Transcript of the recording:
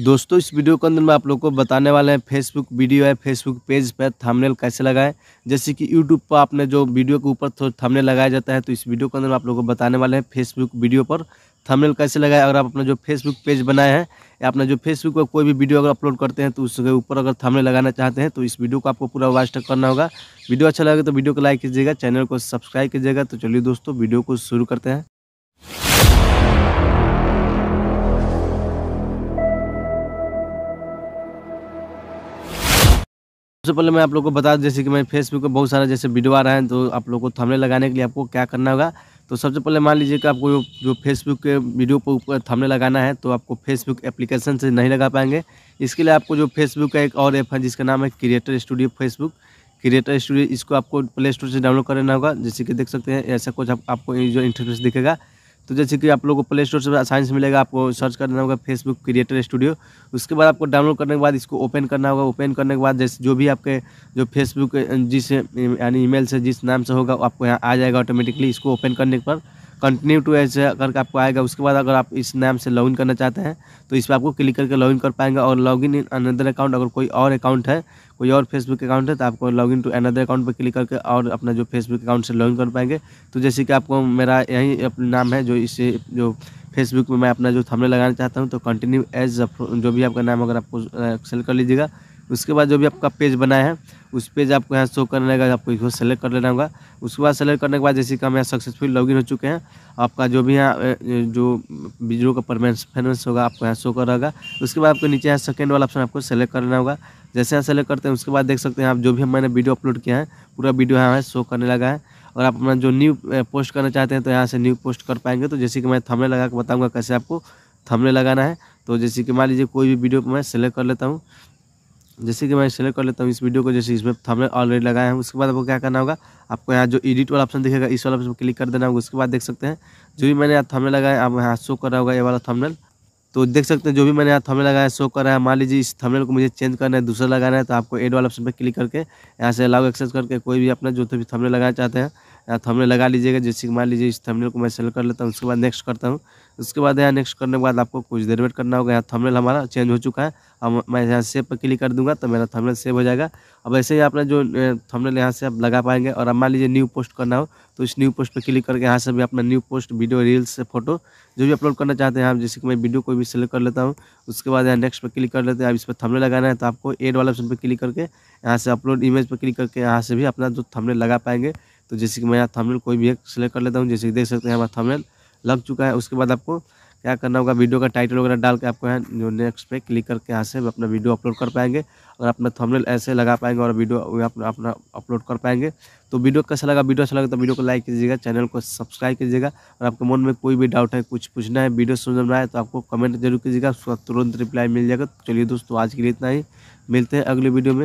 दोस्तों इस वीडियो के अंदर मैं आप लोग को बताने वाले हैं फेसबुक वीडियो है फेसबुक पेज पर थंबनेल कैसे लगाएं जैसे कि यूट्यूब पर आपने जो वीडियो के ऊपर थंबनेल लगाया जाता है तो इस वीडियो के अंदर मैं आप लोग को बताने वाले हैं फेसबुक वीडियो पर थंबनेल कैसे लगाएं अगर आप अपना जो फेसबुक पेज बनाए हैं या अपना जो फेसबुक पर कोई भी वीडियो अगर अपलोड करते हैं तो उसके ऊपर अगर थमने लगाना चाहते हैं तो इस वीडियो को आपको पूरा वॉच तक करना होगा वीडियो अच्छा लगेगा तो वीडियो को लाइक कीजिएगा चैनल को सब्सक्राइब कीजिएगा तो चलिए दोस्तों वीडियो को शुरू करते हैं सबसे पहले मैं आप लोग को बता दूँ जैसे कि मैं फेसबुक पर बहुत सारा जैसे वीडियो आ रहा है तो आप लोग को थमले लगाने के लिए आपको क्या करना होगा तो सबसे पहले मान लीजिए कि आपको जो फेसबुक के वीडियो पर ऊपर थमले लगाना है तो आपको फेसबुक एप्लीकेशन से नहीं लगा पाएंगे इसके लिए आपको जो फेसबुक का एक और ऐप है जिसका नाम है creator studio Facebook creator studio इसको आपको प्ले स्टोर से डाउनलोड करना होगा जैसे कि देख सकते हैं ऐसा कुछ आपको जो इंटरफेस दिखेगा तो जैसे कि आप लोगों को प्ले स्टोर से आसानी से मिलेगा आपको सर्च करना होगा फेसबुक क्रिएटर स्टूडियो उसके बाद आपको डाउनलोड करने के बाद इसको ओपन करना होगा ओपन करने के बाद जैसे जो भी आपके जो फेसबुक जिस यानी ईमेल से जिस नाम से होगा आपको यहाँ आ जाएगा ऑटोमेटिकली इसको ओपन करने पर कंटिन्यू टू एज करके आपको आएगा उसके बाद अगर आप इस नाम से लॉगिन करना चाहते हैं तो इस पर आपको क्लिक करके लॉगिन कर पाएंगे और लॉगिन इन अनदर अकाउंट अगर कोई और अकाउंट है कोई और फेसबुक अकाउंट है तो आपको लॉगिन टू अनदर अकाउंट पर क्लिक करके और अपना जो फेसबुक अकाउंट से लॉगिन कर पाएंगे तो जैसे कि आपको मेरा यही नाम है जो इसे जो फेसबुक में मैं अपना जो थंबनेल लगाना चाहता हूँ तो कंटिन्यू एज जो भी आपका नाम अगर आपको सेल कर लीजिएगा उसके बाद जो भी आपका पेज बनाया है उस पेज आपको यहाँ शो करने का आपको इसको सेलेक्ट कर लेना होगा उसके बाद सेलेक्ट करने के बाद जैसे कि हम यहाँ सक्सेसफुल लॉगिन हो चुके हैं आपका जो भी यहाँ जो वीडियो का फेमेंस होगा आपको यहाँ शो कर रहेगा उसके बाद आपको नीचे यहाँ सेकेंड वाला ऑप्शन आपको सेलेक्ट कर लेना होगा जैसे यहाँ सेलेक्ट करते हैं उसके बाद देख सकते हैं आप जो भी मैंने वीडियो अपलोड किया है पूरा वीडियो यहाँ शो करने लगा है और आप अपना जो न्यू पोस्ट करना चाहते हैं तो यहाँ से न्यू पोस्ट कर पाएंगे तो जैसे कि मैं थमले लगा के बताऊँगा कैसे आपको थमने लगाना है तो जैसे कि मान लीजिए कोई भी वीडियो मैं सेलेक्ट कर लेता हूँ जैसे कि मैं सेलेक्ट कर लेता हूँ इस वीडियो को जैसे इसमें थंबनेल ऑलरेडी लगाए हैं उसके बाद आपको क्या करना होगा आपको यहाँ जो एडिट वाला ऑप्शन दिखेगा इस वाला ऑप्शन क्लिक कर देना होगा उसके बाद देख सकते हैं जो भी मैंने यहाँ थंबनेल लगाया आप यहाँ शो कर रहा होगा ये वाला थंबनेल तो देख सकते हैं जो भी मैंने यहाँ थंबनेल लगाया शो कर रहा है मान लीजिए इस थंबनेल को मुझे चेंज करना है दूसरा लगाना है तो आपको एड वाला ऑप्शन पर क्लिक करके यहाँ से अलाउ एक्सेस करके कोई भी अपना जो भी थमले लगाना चाहते हैं थंबनेल तो लगा लीजिएगा जैसे कि मान लीजिए इस थमनेल को मैं सेल कर लेता हूँ उसके बाद नेक्स्ट करता हूँ उसके बाद यहाँ नेक्स्ट करने के बाद आपको कुछ देर वेट करना होगा यहाँ थमनेल हमारा चेंज हो चुका है अब मैं यहाँ सेव पर क्लिक कर दूंगा तो मेरा थमनेल सेव हो जाएगा अब ऐसे ही आपने जो थमनेल यहाँ से आप लगा पाएंगे और अब मान लीजिए न्यू पोस्ट करना हो तो इस न्यू पोस्ट पर क्लिक करके यहाँ से भी अपना new post video reels photo जो भी अपलोड करना चाहते हैं आप जैसे कि मैं वीडियो को भी सेलेक्ट कर लेता हूँ उसके बाद यहाँ नेक्स्ट पर क्लिक कर लेते हैं अब इस पर थमने लगाना है तो आपको एड वाला ऑप्शन पर क्लिक करके यहाँ से अपलोड इमेज पर क्लिक करके यहाँ से भी अपना जो थमने लगा पाएंगे तो जैसे कि मैं यहाँ थमनेल कोई भी एक सिलेक्ट कर लेता हूँ जैसे कि देख सकते हैं हमारा थमनेल लग चुका है उसके बाद आपको क्या करना होगा वीडियो का टाइटल वगैरह डाल के आपको यहाँ जो नेक्स्ट पे क्लिक करके यहाँ से अपना वीडियो अपलोड कर पाएंगे और अपना थंबनेल ऐसे लगा पाएंगे और वीडियो अपना अपना अपलोड कर पाएंगे तो वीडियो कैसा लगा वीडियो अच्छा लगा तो वीडियो को लाइक कीजिएगा चैनल को सब्सक्राइब कीजिएगा और आपके मन में कोई भी डाउट है कुछ पूछना है वीडियो समझना है तो आपको कमेंट जरूर कीजिएगा उसका तुरंत रिप्लाई मिल जाएगा तो चलिए दोस्तों आज के लिए इतना ही मिलते हैं अगले वीडियो में